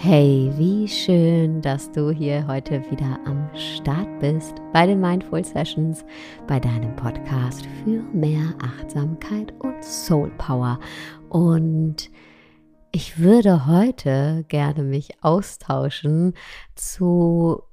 Hey, wie schön, dass du hier heute wieder am Start bist bei den Mindful Sessions, bei deinem Podcast für mehr Achtsamkeit und Soul Power. Und ich würde heute gerne mich austauschen zu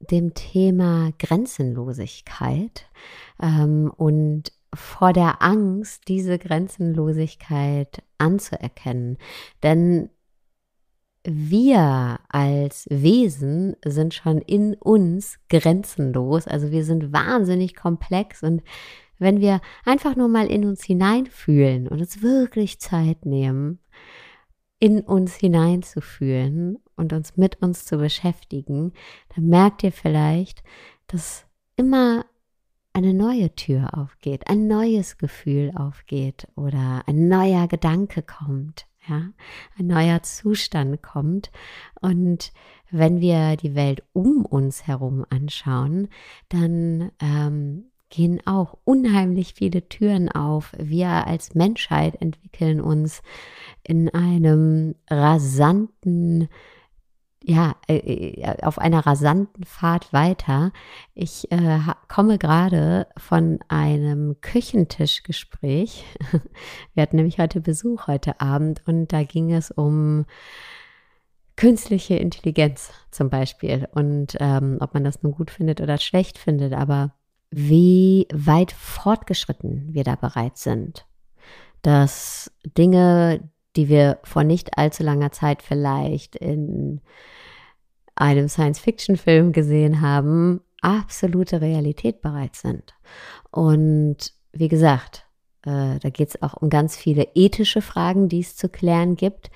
dem Thema Grenzenlosigkeit ähm, und vor der Angst, diese Grenzenlosigkeit anzuerkennen. Denn wir als Wesen sind schon in uns grenzenlos. Also wir sind wahnsinnig komplex und wenn wir einfach nur mal in uns hineinfühlen und uns wirklich Zeit nehmen, in uns hineinzufühlen und uns mit uns zu beschäftigen, dann merkt ihr vielleicht, dass immer eine neue Tür aufgeht, ein neues Gefühl aufgeht oder ein neuer Gedanke kommt ja, ein neuer Zustand kommt. Und wenn wir die Welt um uns herum anschauen, dann ähm, gehen auch unheimlich viele Türen auf. Wir als Menschheit entwickeln uns in einem rasanten ja, äh, äh, auf einer rasanten Fahrt weiter. Ich äh, komme gerade von einem Küchentischgespräch. Wir hatten nämlich heute Besuch heute Abend und da ging es um künstliche Intelligenz zum Beispiel und ähm, ob man das nun gut findet oder schlecht findet, aber wie weit fortgeschritten wir da bereits sind, dass Dinge, die wir vor nicht allzu langer Zeit vielleicht in einem Science-Fiction-Film gesehen haben, absolute Realität bereit sind. Und wie gesagt, äh, da geht es auch um ganz viele ethische Fragen, die es zu klären gibt.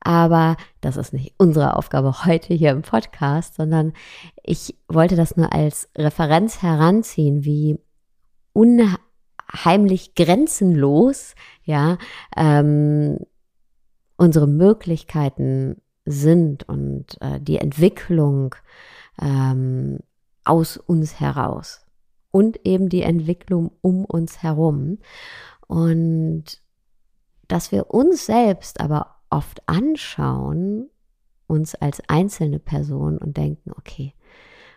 Aber das ist nicht unsere Aufgabe heute hier im Podcast, sondern ich wollte das nur als Referenz heranziehen, wie unheimlich grenzenlos, ja, ähm, unsere Möglichkeiten sind und äh, die Entwicklung ähm, aus uns heraus und eben die Entwicklung um uns herum. Und dass wir uns selbst aber oft anschauen, uns als einzelne Person und denken, okay,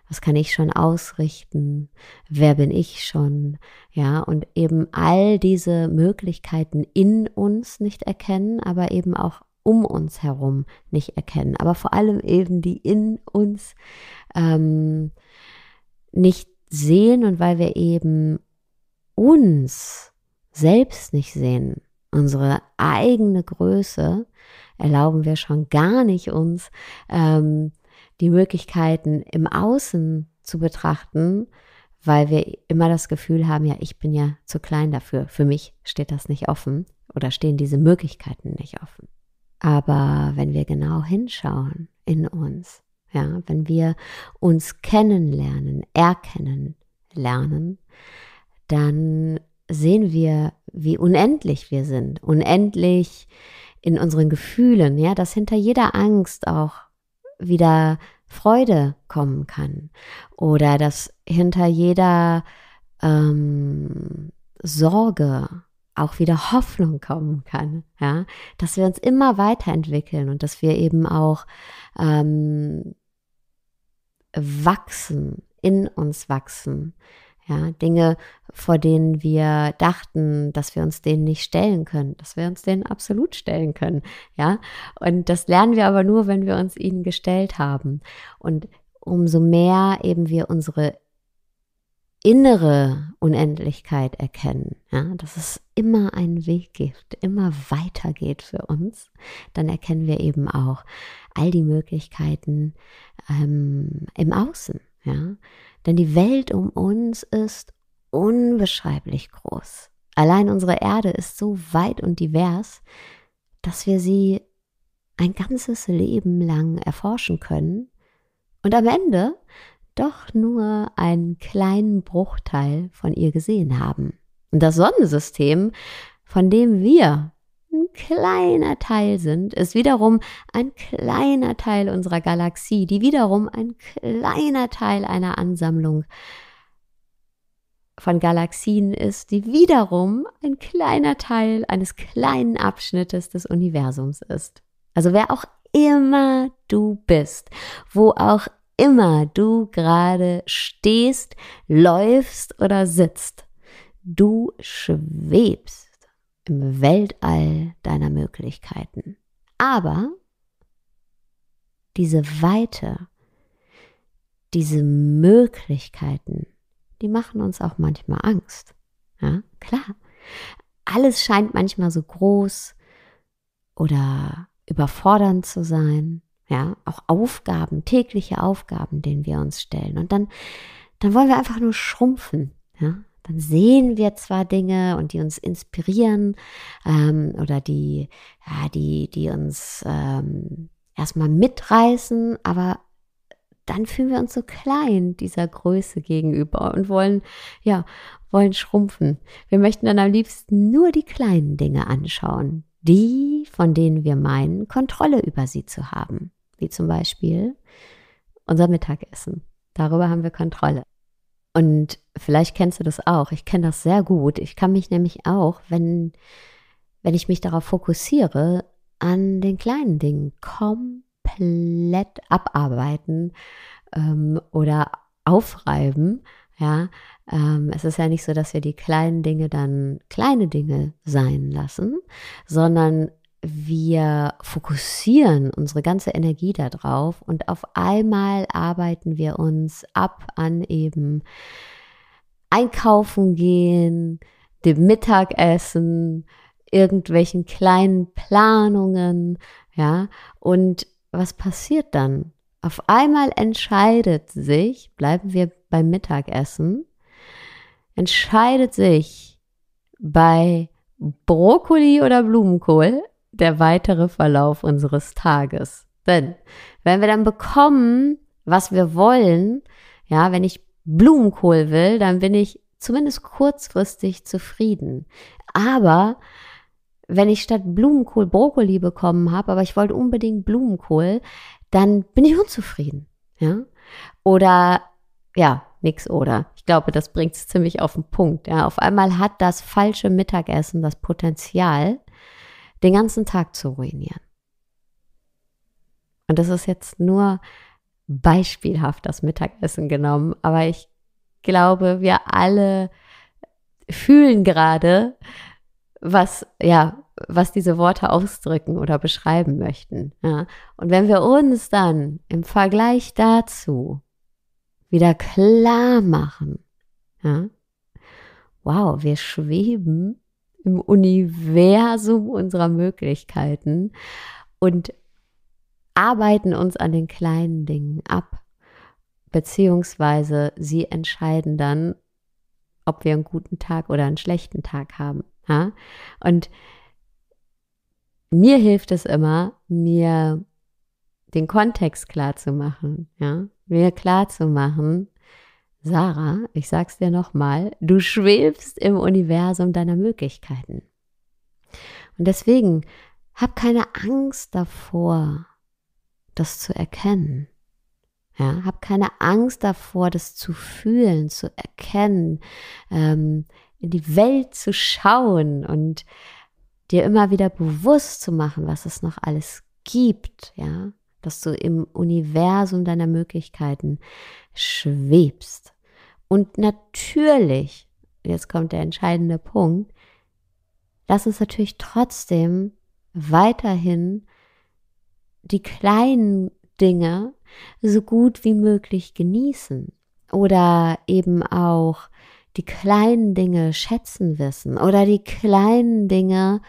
was kann ich schon ausrichten, wer bin ich schon, ja, und eben all diese Möglichkeiten in uns nicht erkennen, aber eben auch um uns herum nicht erkennen, aber vor allem eben die in uns ähm, nicht sehen und weil wir eben uns selbst nicht sehen, unsere eigene Größe, erlauben wir schon gar nicht uns, ähm, die Möglichkeiten im Außen zu betrachten, weil wir immer das Gefühl haben, ja, ich bin ja zu klein dafür. Für mich steht das nicht offen oder stehen diese Möglichkeiten nicht offen. Aber wenn wir genau hinschauen in uns, ja, wenn wir uns kennenlernen, erkennen lernen, dann sehen wir, wie unendlich wir sind, unendlich in unseren Gefühlen, ja, dass hinter jeder Angst auch wieder Freude kommen kann. Oder dass hinter jeder ähm, Sorge auch wieder Hoffnung kommen kann. Ja? Dass wir uns immer weiterentwickeln und dass wir eben auch ähm, wachsen, in uns wachsen ja, Dinge, vor denen wir dachten, dass wir uns denen nicht stellen können, dass wir uns denen absolut stellen können. Ja, und das lernen wir aber nur, wenn wir uns ihnen gestellt haben. Und umso mehr eben wir unsere innere Unendlichkeit erkennen, ja, dass es immer einen Weg gibt, immer weitergeht für uns, dann erkennen wir eben auch all die Möglichkeiten ähm, im Außen. Ja, denn die Welt um uns ist unbeschreiblich groß. Allein unsere Erde ist so weit und divers, dass wir sie ein ganzes Leben lang erforschen können und am Ende doch nur einen kleinen Bruchteil von ihr gesehen haben. Und das Sonnensystem, von dem wir ein kleiner Teil sind, ist wiederum ein kleiner Teil unserer Galaxie, die wiederum ein kleiner Teil einer Ansammlung von Galaxien ist, die wiederum ein kleiner Teil eines kleinen Abschnittes des Universums ist. Also wer auch immer du bist, wo auch immer du gerade stehst, läufst oder sitzt, du schwebst im Weltall deiner Möglichkeiten. Aber diese Weite, diese Möglichkeiten, die machen uns auch manchmal Angst. Ja, klar. Alles scheint manchmal so groß oder überfordernd zu sein. Ja, auch Aufgaben, tägliche Aufgaben, denen wir uns stellen. Und dann, dann wollen wir einfach nur schrumpfen. Ja, dann sehen wir zwar Dinge und die uns inspirieren ähm, oder die, ja, die, die uns ähm, erstmal mitreißen, aber dann fühlen wir uns so klein dieser Größe gegenüber und wollen, ja, wollen schrumpfen. Wir möchten dann am liebsten nur die kleinen Dinge anschauen, die, von denen wir meinen, Kontrolle über sie zu haben. Wie zum Beispiel unser Mittagessen. Darüber haben wir Kontrolle. Und Vielleicht kennst du das auch. Ich kenne das sehr gut. Ich kann mich nämlich auch, wenn, wenn ich mich darauf fokussiere, an den kleinen Dingen komplett abarbeiten ähm, oder aufreiben. Ja, ähm, es ist ja nicht so, dass wir die kleinen Dinge dann kleine Dinge sein lassen, sondern wir fokussieren unsere ganze Energie darauf und auf einmal arbeiten wir uns ab an eben einkaufen gehen, dem Mittagessen, irgendwelchen kleinen Planungen, ja. Und was passiert dann? Auf einmal entscheidet sich, bleiben wir beim Mittagessen, entscheidet sich bei Brokkoli oder Blumenkohl der weitere Verlauf unseres Tages. Denn wenn wir dann bekommen, was wir wollen, ja, wenn ich Blumenkohl will, dann bin ich zumindest kurzfristig zufrieden. Aber wenn ich statt Blumenkohl Brokkoli bekommen habe, aber ich wollte unbedingt Blumenkohl, dann bin ich unzufrieden. Ja? Oder ja, nix oder. Ich glaube, das bringt es ziemlich auf den Punkt. Ja? Auf einmal hat das falsche Mittagessen das Potenzial, den ganzen Tag zu ruinieren. Und das ist jetzt nur beispielhaft das Mittagessen genommen, aber ich glaube, wir alle fühlen gerade, was, ja, was diese Worte ausdrücken oder beschreiben möchten. Ja. Und wenn wir uns dann im Vergleich dazu wieder klar machen, ja, wow, wir schweben im Universum unserer Möglichkeiten und arbeiten uns an den kleinen Dingen ab, beziehungsweise sie entscheiden dann, ob wir einen guten Tag oder einen schlechten Tag haben. Ja? Und mir hilft es immer, mir den Kontext klar zu machen, ja? mir klar zu machen, Sarah, ich sag's dir nochmal, du schwebst im Universum deiner Möglichkeiten. Und deswegen hab keine Angst davor, das zu erkennen. Ja, hab keine Angst davor, das zu fühlen, zu erkennen, ähm, in die Welt zu schauen und dir immer wieder bewusst zu machen, was es noch alles gibt, ja, dass du im Universum deiner Möglichkeiten schwebst. Und natürlich, jetzt kommt der entscheidende Punkt, lass uns natürlich trotzdem weiterhin die kleinen Dinge so gut wie möglich genießen oder eben auch die kleinen Dinge schätzen wissen oder die kleinen Dinge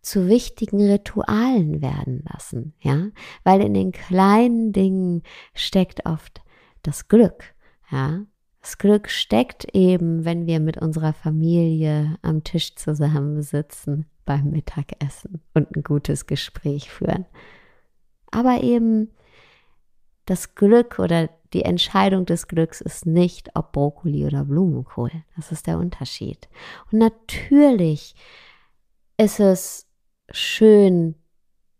zu wichtigen Ritualen werden lassen, ja, weil in den kleinen Dingen steckt oft das Glück, ja. Das Glück steckt eben, wenn wir mit unserer Familie am Tisch zusammensitzen beim Mittagessen und ein gutes Gespräch führen. Aber eben das Glück oder die Entscheidung des Glücks ist nicht, ob Brokkoli oder Blumenkohl. Das ist der Unterschied. Und natürlich ist es schön,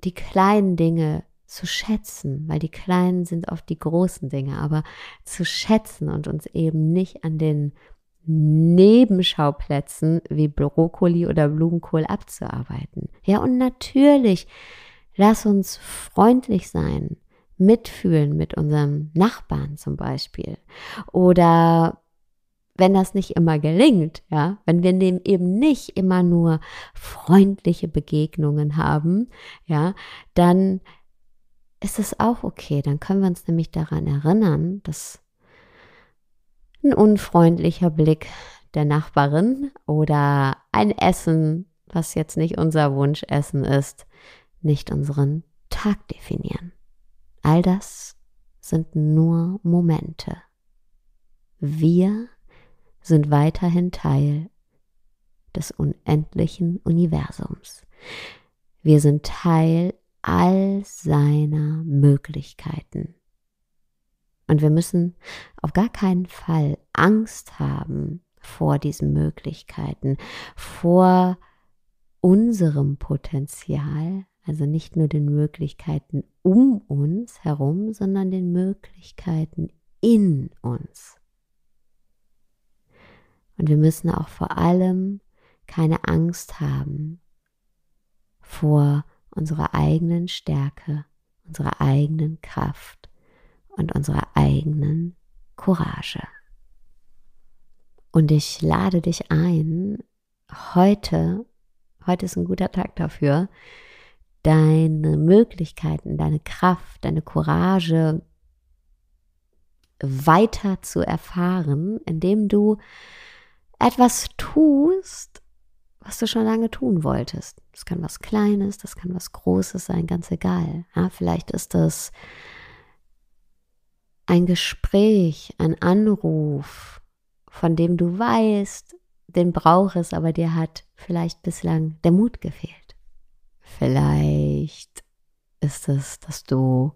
die kleinen Dinge zu schätzen, weil die kleinen sind oft die großen Dinge, aber zu schätzen und uns eben nicht an den Nebenschauplätzen wie Brokkoli oder Blumenkohl abzuarbeiten. Ja, und natürlich Lass uns freundlich sein, mitfühlen mit unserem Nachbarn zum Beispiel. Oder wenn das nicht immer gelingt, ja, wenn wir eben nicht immer nur freundliche Begegnungen haben, ja, dann ist es auch okay. Dann können wir uns nämlich daran erinnern, dass ein unfreundlicher Blick der Nachbarin oder ein Essen, was jetzt nicht unser Wunschessen ist, nicht unseren Tag definieren. All das sind nur Momente. Wir sind weiterhin Teil des unendlichen Universums. Wir sind Teil all seiner Möglichkeiten. Und wir müssen auf gar keinen Fall Angst haben vor diesen Möglichkeiten, vor unserem Potenzial, also nicht nur den Möglichkeiten um uns herum, sondern den Möglichkeiten in uns. Und wir müssen auch vor allem keine Angst haben vor unserer eigenen Stärke, unserer eigenen Kraft und unserer eigenen Courage. Und ich lade dich ein, heute, heute ist ein guter Tag dafür, deine Möglichkeiten, deine Kraft, deine Courage weiter zu erfahren, indem du etwas tust, was du schon lange tun wolltest. Das kann was Kleines, das kann was Großes sein, ganz egal. Ja, vielleicht ist das ein Gespräch, ein Anruf, von dem du weißt, den brauchst, aber dir hat vielleicht bislang der Mut gefehlt. Vielleicht ist es, dass du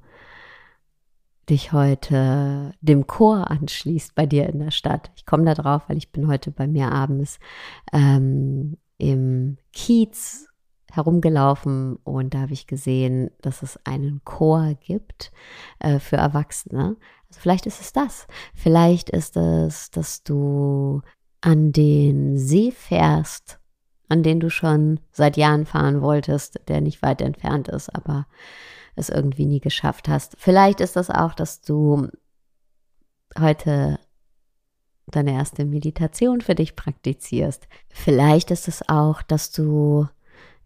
dich heute dem Chor anschließt bei dir in der Stadt. Ich komme da drauf, weil ich bin heute bei mir abends ähm, im Kiez herumgelaufen und da habe ich gesehen, dass es einen Chor gibt äh, für Erwachsene. Also vielleicht ist es das. Vielleicht ist es, dass du an den See fährst an den du schon seit Jahren fahren wolltest, der nicht weit entfernt ist, aber es irgendwie nie geschafft hast. Vielleicht ist das auch, dass du heute deine erste Meditation für dich praktizierst. Vielleicht ist es auch, dass du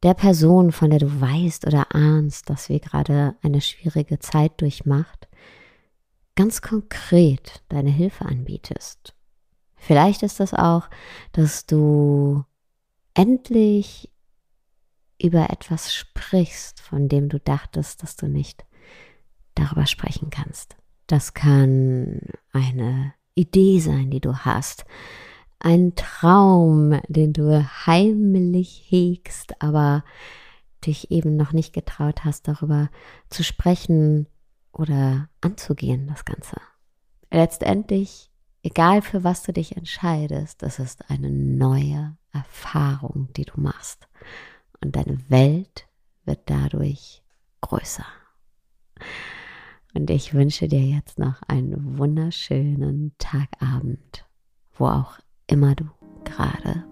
der Person, von der du weißt oder ahnst, dass wir gerade eine schwierige Zeit durchmacht, ganz konkret deine Hilfe anbietest. Vielleicht ist das auch, dass du endlich über etwas sprichst, von dem du dachtest, dass du nicht darüber sprechen kannst. Das kann eine Idee sein, die du hast, ein Traum, den du heimlich hegst, aber dich eben noch nicht getraut hast, darüber zu sprechen oder anzugehen, das Ganze. Letztendlich, egal für was du dich entscheidest, das ist eine neue Erfahrung, die du machst. Und deine Welt wird dadurch größer. Und ich wünsche dir jetzt noch einen wunderschönen Tagabend, wo auch immer du gerade bist.